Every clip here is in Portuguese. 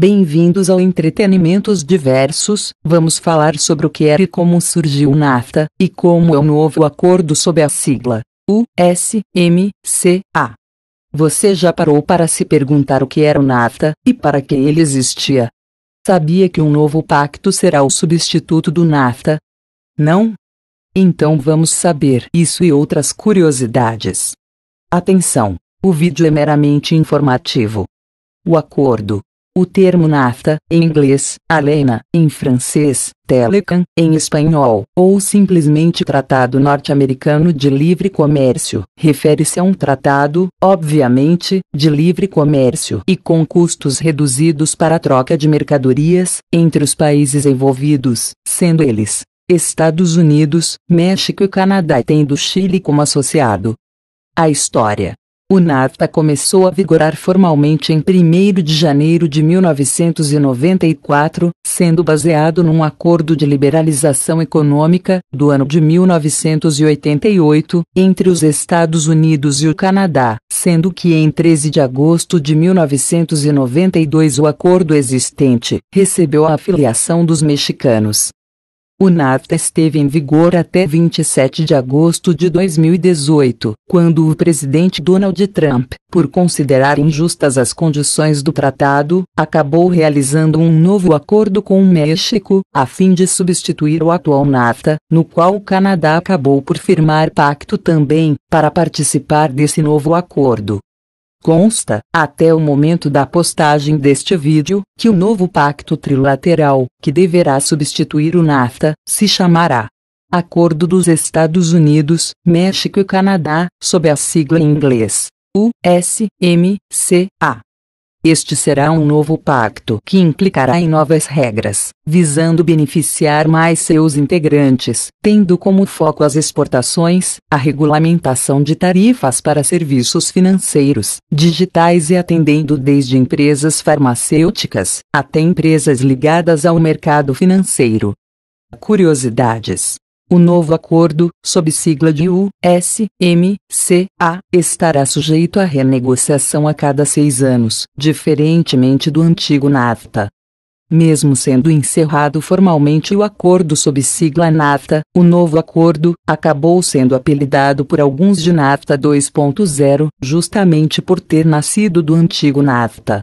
Bem-vindos ao Entretenimentos Diversos. Vamos falar sobre o que era é e como surgiu o NAFTA, e como é o novo acordo sob a sigla USMCA. Você já parou para se perguntar o que era o NAFTA e para que ele existia? Sabia que um novo pacto será o substituto do NAFTA? Não? Então vamos saber isso e outras curiosidades. Atenção! O vídeo é meramente informativo. O acordo. O termo NAFTA, em inglês, ALENA, em francês, Telecam, em espanhol, ou simplesmente Tratado Norte-Americano de Livre Comércio, refere-se a um tratado, obviamente, de livre comércio e com custos reduzidos para a troca de mercadorias entre os países envolvidos, sendo eles Estados Unidos, México e Canadá tendo Chile como associado. A história. O NAFTA começou a vigorar formalmente em 1 de janeiro de 1994, sendo baseado num acordo de liberalização econômica, do ano de 1988, entre os Estados Unidos e o Canadá, sendo que em 13 de agosto de 1992 o acordo existente recebeu a afiliação dos mexicanos. O NAFTA esteve em vigor até 27 de agosto de 2018, quando o presidente Donald Trump, por considerar injustas as condições do tratado, acabou realizando um novo acordo com o México, a fim de substituir o atual NAFTA, no qual o Canadá acabou por firmar pacto também, para participar desse novo acordo. Consta, até o momento da postagem deste vídeo, que o novo Pacto Trilateral, que deverá substituir o NAFTA, se chamará Acordo dos Estados Unidos, México e Canadá, sob a sigla em inglês USMCA. Este será um novo pacto que implicará em novas regras, visando beneficiar mais seus integrantes, tendo como foco as exportações, a regulamentação de tarifas para serviços financeiros, digitais e atendendo desde empresas farmacêuticas até empresas ligadas ao mercado financeiro. Curiosidades o novo acordo, sob sigla de USMCA, estará sujeito à renegociação a cada seis anos, diferentemente do antigo NAFTA. Mesmo sendo encerrado formalmente o acordo sob sigla NAFTA, o novo acordo acabou sendo apelidado por alguns de NAFTA 2.0, justamente por ter nascido do antigo NAFTA.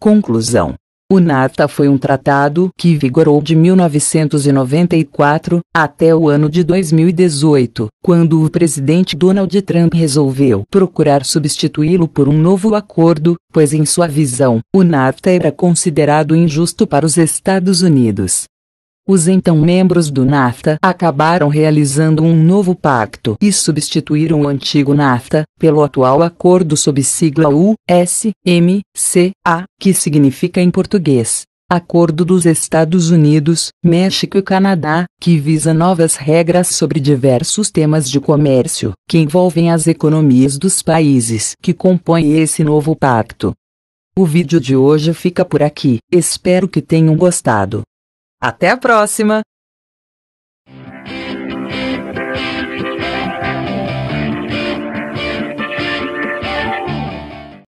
Conclusão o NAFTA foi um tratado que vigorou de 1994 até o ano de 2018, quando o presidente Donald Trump resolveu procurar substituí-lo por um novo acordo, pois, em sua visão, o NAFTA era considerado injusto para os Estados Unidos. Os então membros do NAFTA acabaram realizando um novo pacto e substituíram o antigo NAFTA pelo atual acordo sob sigla USMCA, que significa em português Acordo dos Estados Unidos, México e Canadá, que visa novas regras sobre diversos temas de comércio que envolvem as economias dos países que compõem esse novo pacto. O vídeo de hoje fica por aqui, espero que tenham gostado. Até a próxima!